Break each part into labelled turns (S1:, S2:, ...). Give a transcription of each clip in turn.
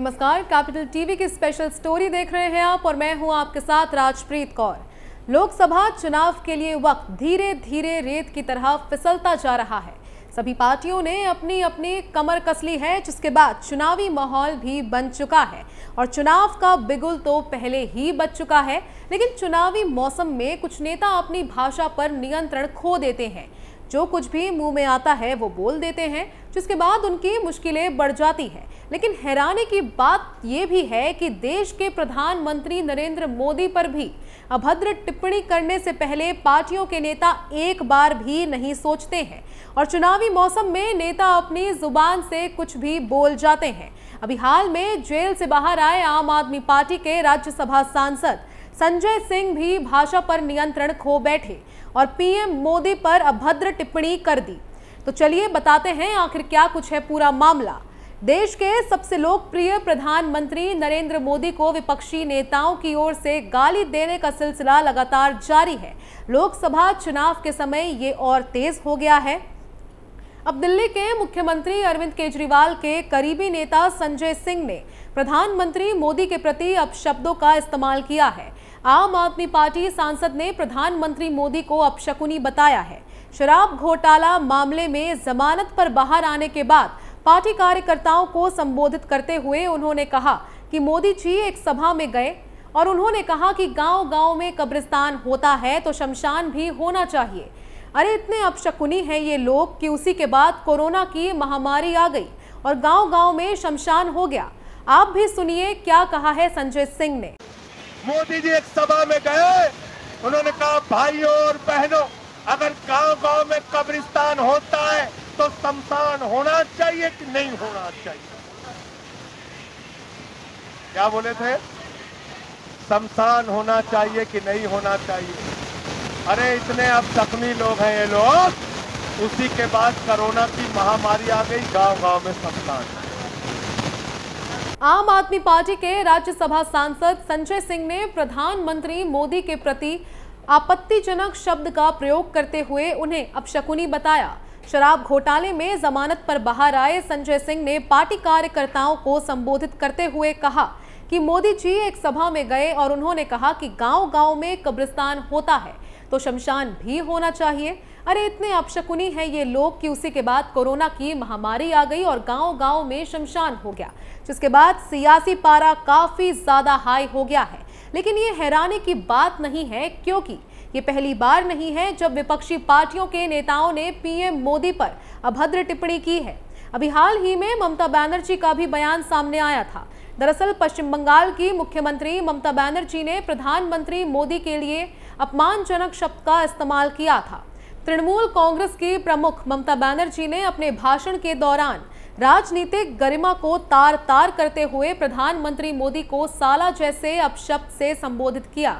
S1: नमस्कार capital TV की special story देख रहे हैं आप और मैं हूं आपके साथ राजप्रीत कौर लोकसभा चुनाव के लिए वक्त धीरे धीरे रेत की तरह फिसलता जा रहा है सभी पार्टियों ने अपनी अपनी कमर कस ली है जिसके बाद चुनावी माहौल भी बन चुका है और चुनाव का बिगुल तो पहले ही बच चुका है लेकिन चुनावी मौसम में कुछ नेता अपनी भाषा पर नियंत्रण खो देते हैं जो कुछ भी मुंह में आता है वो बोल देते हैं जिसके बाद उनकी मुश्किलें बढ़ जाती हैं लेकिन हैरानी की बात ये भी है कि देश के प्रधानमंत्री नरेंद्र मोदी पर भी अभद्र टिप्पणी करने से पहले पार्टियों के नेता एक बार भी नहीं सोचते हैं और चुनावी मौसम में नेता अपनी जुबान से कुछ भी बोल जाते हैं अभी हाल में जेल से बाहर आए आम आदमी पार्टी के राज्यसभा सांसद संजय सिंह भी भाषा पर नियंत्रण खो बैठे और पीएम मोदी पर अभद्र टिप्पणी कर दी तो चलिए बताते हैं आखिर क्या कुछ है पूरा मामला देश के सबसे लोकप्रिय प्रधानमंत्री नरेंद्र मोदी को विपक्षी नेताओं की ओर से गाली देने का सिलसिला लगातार जारी है लोकसभा चुनाव के समय ये और तेज हो गया है अब दिल्ली के मुख्यमंत्री अरविंद केजरीवाल के करीबी नेता संजय सिंह ने प्रधानमंत्री मोदी के प्रति अपशब्दों का इस्तेमाल किया है आम आदमी पार्टी सांसद ने प्रधानमंत्री मोदी को अपशकुनी बताया है शराब घोटाला मामले में जमानत पर बाहर आने के बाद पार्टी कार्यकर्ताओं को संबोधित करते हुए उन्होंने कहा कि मोदी जी एक सभा में गए और उन्होंने कहा कि गांव-गांव में कब्रिस्तान होता है तो शमशान भी होना चाहिए अरे इतने अपशकुनी हैं ये लोग कि उसी के बाद कोरोना की महामारी आ गई और गांव-गांव में शमशान हो गया आप भी सुनिए क्या कहा है संजय सिंह ने मोदी जी एक सभा में गए उन्होंने कहा भाइयों और बहनों अगर गांव गांव में कब्रिस्तान होता है तो शमशान होना चाहिए कि नहीं होना चाहिए क्या बोले थे शमशान होना चाहिए कि नहीं होना चाहिए अरे इतने अब जख्मी लोग हैं ये लोग उसी के बाद कोरोना की महामारी आ गई गांव गांव में शमशान आम आदमी पार्टी के राज्यसभा सांसद संजय सिंह ने प्रधानमंत्री मोदी के प्रति आपत्तिजनक शब्द का प्रयोग करते हुए उन्हें अपशकुनी बताया शराब घोटाले में जमानत पर बाहर आए संजय सिंह ने पार्टी कार्यकर्ताओं को संबोधित करते हुए कहा कि मोदी जी एक सभा में गए और उन्होंने कहा कि गांव-गांव में कब्रिस्तान होता है तो शमशान भी होना चाहिए अरे इतने अपशकुनी हैं ये लोग कि उसी के बाद कोरोना की महामारी आ गई और गांव-गांव में शमशान हो गया जिसके बाद सियासी पारा काफ़ी ज़्यादा हाई हो गया है लेकिन ये हैरानी की बात नहीं है क्योंकि ये पहली बार नहीं है जब विपक्षी पार्टियों के नेताओं ने पीएम मोदी पर अभद्र टिप्पणी की है अभी हाल ही में ममता बनर्जी का भी बयान सामने आया था दरअसल पश्चिम बंगाल की मुख्यमंत्री ममता बनर्जी ने प्रधानमंत्री मोदी के लिए अपमानजनक शब्द का इस्तेमाल किया था तृणमूल कांग्रेस की प्रमुख ममता बनर्जी ने अपने भाषण के दौरान राजनीतिक गरिमा को तार तार करते हुए प्रधानमंत्री मोदी को साला जैसे अपशब्द से संबोधित किया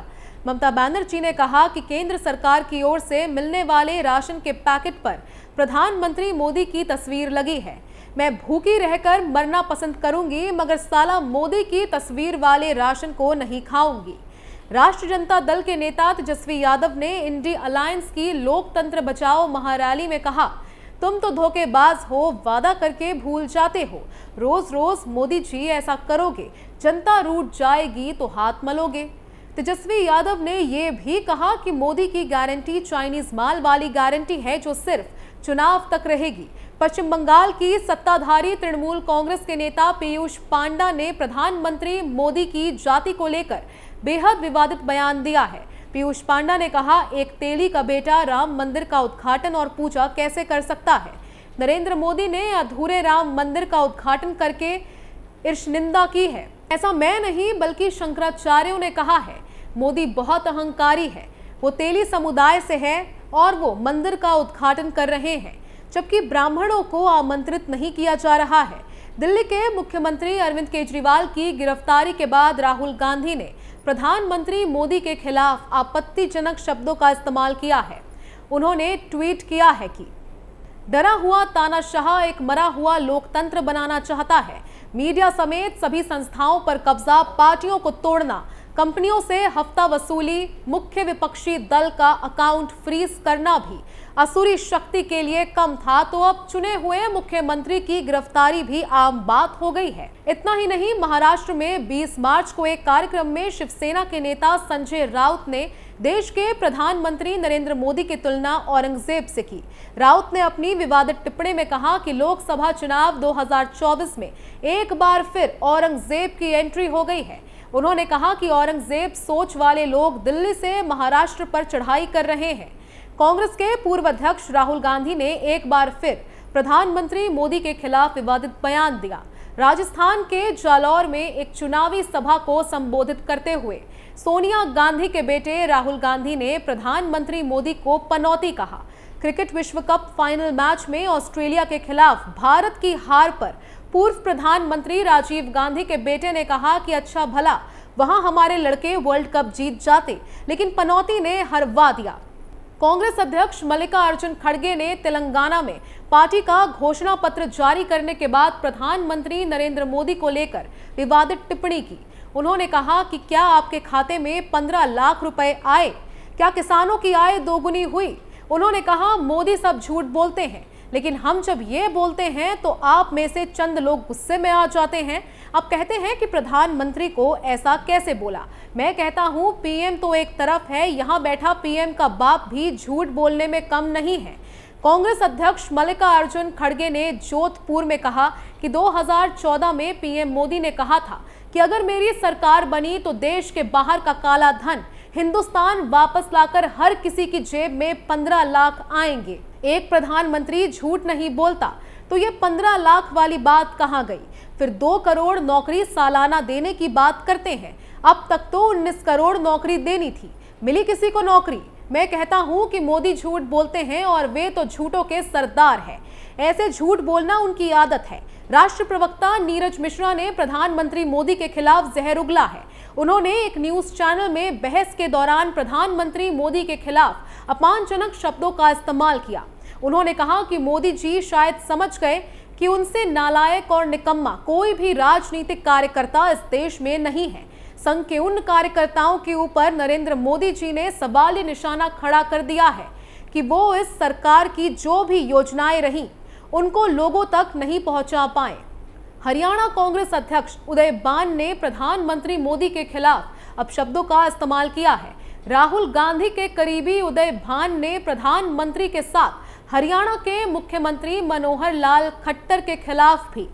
S1: ममता बनर्जी ने कहा कि केंद्र सरकार की ओर से मिलने वाले राशन के पैकेट पर प्रधानमंत्री मोदी की तस्वीर लगी है मैं भूखी रहकर मरना पसंद करूंगी मगर साला मोदी की तस्वीर वाले राशन को नहीं खाऊंगी राष्ट्रीय जनता दल के नेता तेजस्वी यादव ने इंडी अलायंस की लोकतंत्र बचाओ महारैली में कहा तुम तो धोखेबाज हो वादा करके भूल जाते हो रोज रोज मोदी जी ऐसा करोगे जनता रूट जाएगी तो हाथ मलोगे तेजस्वी यादव ने यह भी कहा कि मोदी की गारंटी चाइनीज माल वाली गारंटी है जो सिर्फ चुनाव तक रहेगी पश्चिम बंगाल की सत्ताधारी तृणमूल कांग्रेस के नेता पीयूष पांडा ने प्रधानमंत्री मोदी की जाति को लेकर बेहद विवादित बयान दिया है पीयूष पांडा ने कहा एक तेली का बेटा राम मंदिर का उद्घाटन और पूजा कैसे कर सकता है नरेंद्र मोदी ने अधूरे राम मंदिर का उद्घाटन करके ईर्ष निंदा की है ऐसा मैं नहीं बल्कि शंकराचार्यों ने कहा है मोदी बहुत अहंकारी है वो तेली समुदाय से है और वो मंदिर का उद्घाटन कर रहे हैं जबकि ब्राह्मणों को आमंत्रित नहीं किया जा रहा है दिल्ली के मुख्यमंत्री अरविंद केजरीवाल की गिरफ्तारी के बाद राहुल गांधी ने प्रधानमंत्री मोदी के खिलाफ आपत्तिजनक शब्दों का इस्तेमाल किया है उन्होंने ट्वीट किया है कि डरा हुआ तानाशाह एक मरा हुआ लोकतंत्र बनाना चाहता है मीडिया समेत सभी संस्थाओं पर कब्जा पार्टियों को तोड़ना कंपनियों से हफ्ता वसूली मुख्य विपक्षी दल का अकाउंट फ्रीज करना भी असुरी शक्ति के लिए कम था तो अब चुने हुए मुख्यमंत्री की गिरफ्तारी भी आम बात हो गई है इतना ही नहीं महाराष्ट्र में 20 मार्च को एक कार्यक्रम में शिवसेना के नेता संजय राउत ने देश के प्रधानमंत्री नरेंद्र मोदी की तुलना औरंगजेब से की राउत ने अपनी विवादित टिप्पणी में कहा कि लोकसभा चुनाव 2024 में एक बार फिर औरंगजेब की एंट्री हो गई है उन्होंने कहा कि औरंगजेब सोच वाले लोग दिल्ली से महाराष्ट्र पर चढ़ाई कर रहे हैं कांग्रेस के पूर्व अध्यक्ष राहुल गांधी ने एक बार फिर प्रधानमंत्री मोदी के खिलाफ विवादित बयान दिया राजस्थान के जालौर में एक चुनावी सभा को संबोधित करते हुए सोनिया गांधी के बेटे राहुल गांधी ने प्रधानमंत्री मोदी को पनौती कहा क्रिकेट विश्व कप फाइनल मैच में ऑस्ट्रेलिया के खिलाफ भारत की हार पर पूर्व प्रधानमंत्री राजीव गांधी के बेटे ने कहा कि अच्छा भला वहां हमारे लड़के वर्ल्ड कप जीत जाते लेकिन पनौती ने हरवा दिया कांग्रेस अध्यक्ष मल्लिकार्जुन खड़गे ने तेलंगाना में पार्टी का घोषणा पत्र जारी करने के बाद प्रधानमंत्री नरेंद्र मोदी को लेकर विवादित टिप्पणी की उन्होंने कहा कि क्या आपके खाते में पंद्रह लाख रुपए आए क्या किसानों की आय दोगुनी हुई उन्होंने कहा मोदी सब झूठ बोलते हैं लेकिन हम जब ये बोलते हैं तो आप में से चंद लोग गुस्से में आ जाते हैं अब कहते हैं कि प्रधानमंत्री को ऐसा कैसे बोला मैं कहता हूं पीएम तो एक तरफ है यहां बैठा पीएम का बाप भी झूठ बोलने में कम नहीं है कांग्रेस अध्यक्ष मल्लिकार्जुन खड़गे ने जोधपुर में कहा कि 2014 में पीएम मोदी ने कहा था कि अगर मेरी सरकार बनी तो देश के बाहर का काला धन हिंदुस्तान वापस लाकर हर किसी की जेब में 15 लाख आएंगे एक प्रधानमंत्री झूठ नहीं बोलता तो ये 15 लाख वाली बात कहाँ गई फिर दो करोड़ नौकरी सालाना देने की बात करते हैं अब तक तो उन्नीस करोड़ नौकरी देनी थी मिली किसी को नौकरी मैं कहता हूं कि मोदी झूठ बोलते हैं और वे तो झूठों के सरदार हैं ऐसे झूठ बोलना उनकी आदत है राष्ट्र प्रवक्ता नीरज मिश्रा ने प्रधानमंत्री मोदी के खिलाफ जहर उगला है उन्होंने एक न्यूज चैनल में बहस के दौरान प्रधानमंत्री मोदी के खिलाफ अपमानजनक शब्दों का इस्तेमाल किया उन्होंने कहा कि मोदी जी शायद समझ गए कि उनसे नालायक और निकम्मा कोई भी राजनीतिक कार्यकर्ता इस देश में नहीं है संघ के उन कार्यकर्ताओं के ऊपर नरेंद्र मोदी जी ने सवाल निशाना खड़ा कर दिया है कि वो इस सरकार की जो भी योजनाएं रही उनको लोगों तक नहीं पहुंचा पाए हरियाणा कांग्रेस अध्यक्ष उदय बान ने प्रधानमंत्री मोदी के खिलाफ अब शब्दों का इस्तेमाल किया है राहुल गांधी के करीबी उदय भान ने प्रधानमंत्री के साथ हरियाणा के मुख्यमंत्री मनोहर लाल खट्टर के खिलाफ भी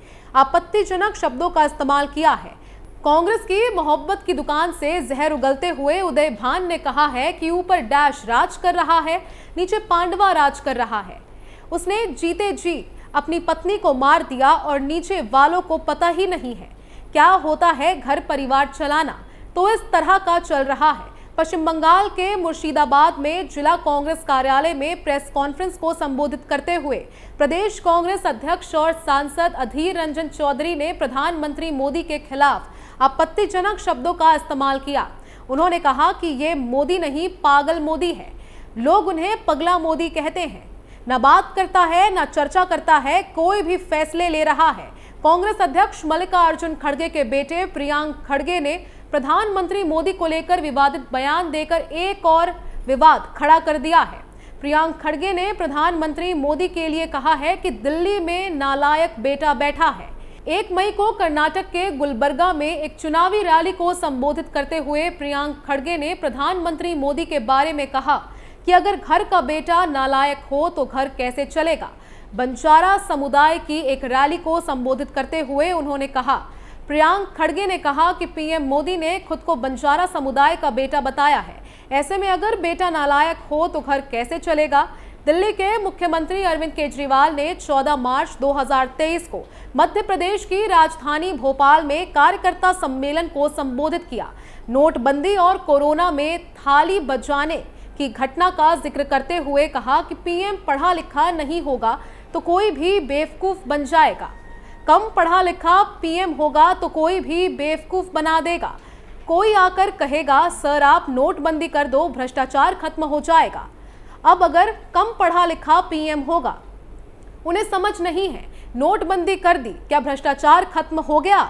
S1: आपत्तिजनक शब्दों का इस्तेमाल किया है कांग्रेस की मोहब्बत की दुकान से जहर उगलते हुए उदय भान ने कहा है कि ऊपर डैश राज कर रहा है नीचे पांडवा राज कर रहा है उसने जीते जी अपनी पत्नी को मार दिया और नीचे वालों को पता ही नहीं है क्या होता है घर परिवार चलाना तो इस तरह का चल रहा है पश्चिम बंगाल के मुर्शिदाबाद में जिला कांग्रेस कार्यालय में प्रेस कॉन्फ्रेंस को संबोधित करते हुए प्रदेश कांग्रेस अध्यक्ष और सांसद अधीर रंजन चौधरी ने प्रधानमंत्री मोदी के खिलाफ आपत्तिजनक शब्दों का इस्तेमाल किया उन्होंने कहा कि ये मोदी नहीं पागल मोदी है लोग उन्हें पगला मोदी कहते हैं न बात करता है न चर्चा करता है कोई भी फैसले ले रहा है कांग्रेस अध्यक्ष मल्लिकार्जुन खड़गे के बेटे प्रियांक खड़गे ने प्रधानमंत्री मोदी को लेकर विवादित बयान देकर एक और विवाद खड़ा कर दिया है प्रियांक खड़गे ने प्रधानमंत्री मोदी के लिए कहा है कि दिल्ली में नालायक बेटा बैठा है एक मई को कर्नाटक के गुलबर्गा में एक चुनावी रैली को संबोधित करते हुए प्रियांक खड़गे ने प्रधानमंत्री मोदी के बारे में कहा कि अगर घर का बेटा नालायक हो तो घर कैसे चलेगा बंजारा समुदाय की एक रैली को संबोधित करते हुए उन्होंने कहा प्रियांक खड़गे ने कहा कि पीएम मोदी ने खुद को बंजारा समुदाय का बेटा बताया है ऐसे में अगर बेटा नालायक हो तो घर कैसे चलेगा दिल्ली के मुख्यमंत्री अरविंद केजरीवाल ने 14 मार्च 2023 को मध्य प्रदेश की राजधानी भोपाल में कार्यकर्ता सम्मेलन को संबोधित किया नोटबंदी और कोरोना में थाली बजाने की घटना का जिक्र करते हुए कहा कि पीएम पढ़ा लिखा नहीं होगा तो कोई भी बेवकूफ बन जाएगा कम पढ़ा लिखा पीएम होगा तो कोई भी बेवकूफ बना देगा कोई आकर कहेगा सर आप नोटबंदी कर दो भ्रष्टाचार खत्म हो जाएगा अब अगर कम पढ़ा लिखा पीएम होगा उन्हें समझ नहीं है नोटबंदी कर दी क्या भ्रष्टाचार खत्म हो गया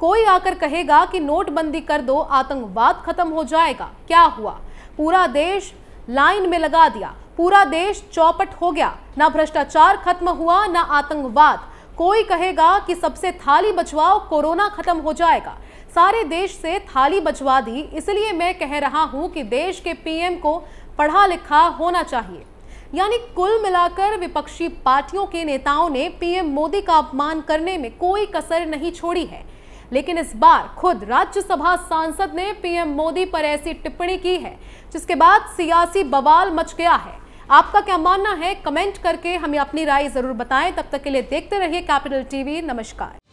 S1: कोई आकर कहेगा कि नोटबंदी कर दो आतंकवाद खत्म हो जाएगा क्या हुआ पूरा देश लाइन में लगा दिया पूरा देश चौपट हो गया ना भ्रष्टाचार खत्म हुआ ना आतंकवाद कोई कहेगा कि सबसे थाली बचवाओ कोरोना खत्म हो जाएगा सारे देश से थाली बचवा दी इसलिए मैं कह रहा हूं कि देश के पीएम को पढ़ा लिखा होना चाहिए यानी कुल मिलाकर विपक्षी पार्टियों के नेताओं ने पीएम मोदी का अपमान करने में कोई कसर नहीं छोड़ी है लेकिन इस बार खुद राज्यसभा सांसद ने पीएम मोदी पर ऐसी टिप्पणी की है जिसके बाद सियासी बवाल मच गया है आपका क्या मानना है कमेंट करके हमें अपनी राय ज़रूर बताएं तब तक के लिए देखते रहिए कैपिटल टीवी नमस्कार